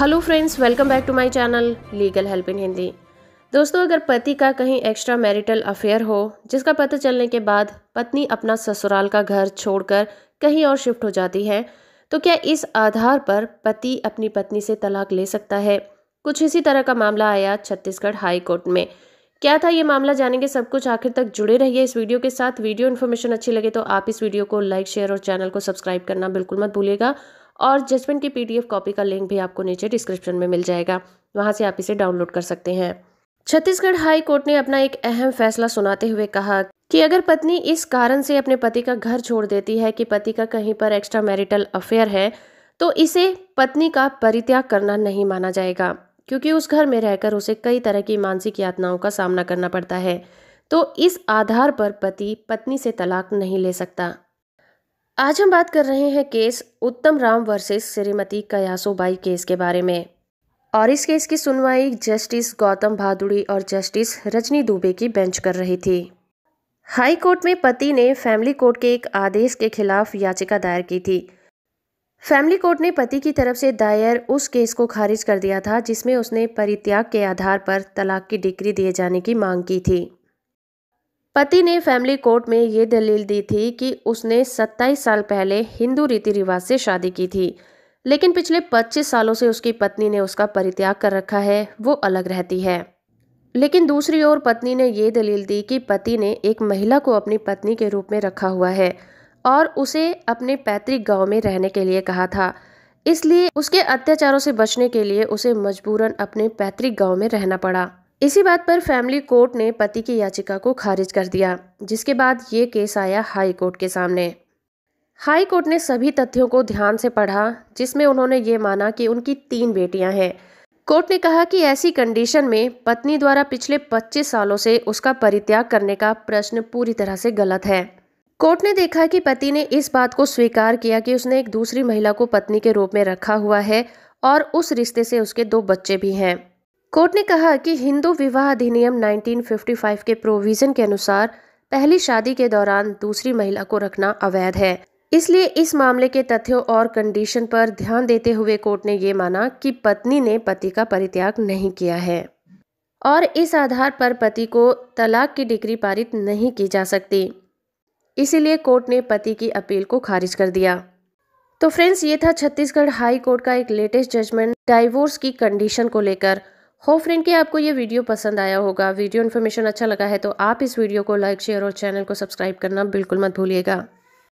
hello friends welcome back to my channel legal help in Hindi दोस्तों अगर पति का कहीं एक्स्ट्रा मैरिटल अफेयर हो जिसका पता चलने के बाद पत्नी अपना ससुराल का घर छोड़कर कहीं और शिफ्ट हो जाती है तो क्या इस आधार पर पति अपनी पत्नी से तलाक ले सकता है कुछ इसी तरह का मामला आया छत्तीसगढ़ हाई कोर्ट में क्या था ये मामला जानेंगे सब कुछ आखिर तक जुड़े रहिए इस वीडियो के साथ वीडियो इन्फॉर्मेशन अच्छी लगे तो आप इस वीडियो को लाइक शेयर और चैनल को सब्सक्राइब करना बिल्कुल मत भूलिएगा और जजमेंट की पीडीएफ कॉपी का लिंक भी आपको नीचे डिस्क्रिप्शन में मिल जाएगा वहाँ से आप इसे डाउनलोड कर सकते हैं छत्तीसगढ़ हाई कोर्ट ने अपना एक अहम फैसला सुनाते हुए कहा कि अगर पत्नी इस कारण से अपने पति का घर छोड़ देती है कि पति का कहीं पर एक्स्ट्रा मैरिटल अफेयर है तो इसे पत्नी का परित्याग करना नहीं माना जाएगा क्योंकि उस घर में रहकर उसे कई तरह की मानसिक यातनाओं का सामना करना पड़ता है तो इस आधार पर पति पत्नी से तलाक नहीं ले सकता आज हम बात कर रहे हैं case Uttam Ram versus Shrimati Kayasobai case के बारे में और इस केस की सुनवाई जस्टिस गौतम भादुड़ी और जस्टिस रजनी दुबे की बेंच कर रही थी हाई कोर्ट में पति ने फैमिली कोर्ट के एक आदेश के खिलाफ याचिका दायर की थी फैमिली कोर्ट ने पति की तरफ से दायर उस केस को खारिज कर दिया था जिसमें उसने परित्याग के आधार पर तलाक की डिग्री दिए जाने की मांग की थी पति ने फैमिली कोर्ट में ये दलील दी थी कि उसने 27 साल पहले हिंदू रीति रिवाज से शादी की थी लेकिन पिछले 25 सालों से उसकी पत्नी ने उसका परित्याग कर रखा है वो अलग रहती है लेकिन दूसरी ओर पत्नी ने ये दलील दी कि पति ने एक महिला को अपनी पत्नी के रूप में रखा हुआ है और उसे अपने पैतृक गांव में रहने के लिए कहा था इसलिए उसके अत्याचारों से बचने के लिए उसे मजबूरन अपने पैतृक गांव में रहना पड़ा इसी बात पर फैमिली कोर्ट ने पति की याचिका को खारिज कर दिया जिसके बाद ये केस आया हाई कोर्ट के सामने हाई कोर्ट ने सभी तथ्यों को ध्यान से पढ़ा जिसमें उन्होंने ये माना कि उनकी तीन बेटियां हैं कोर्ट ने कहा कि ऐसी कंडीशन में पत्नी द्वारा पिछले 25 सालों से उसका परित्याग करने का प्रश्न पूरी तरह से गलत है कोर्ट ने देखा कि पति ने इस बात को स्वीकार किया कि उसने एक दूसरी महिला को पत्नी के रूप में रखा हुआ है और उस रिश्ते से उसके दो बच्चे भी हैं कोर्ट ने कहा कि हिंदू विवाह अधिनियम 1955 के प्रोविजन के अनुसार पहली शादी के दौरान दूसरी महिला को रखना अवैध है इसलिए इस मामले के तथ्यों और कंडीशन पर ध्यान देते हुए कोर्ट ने ये माना कि पत्नी ने पति का परित्याग नहीं किया है और इस आधार पर पति को तलाक की डिग्री पारित नहीं की जा सकती इसीलिए कोर्ट ने पति की अपील को खारिज कर दिया तो फ्रेंड्स ये था छत्तीसगढ़ हाई कोर्ट का एक लेटेस्ट जजमेंट डाइवोर्स की कंडीशन को लेकर हो फ्रेंड कि आपको ये वीडियो पसंद आया होगा वीडियो इन्फॉर्मेशन अच्छा लगा है तो आप इस वीडियो को लाइक शेयर और चैनल को सब्सक्राइब करना बिल्कुल मत भूलिएगा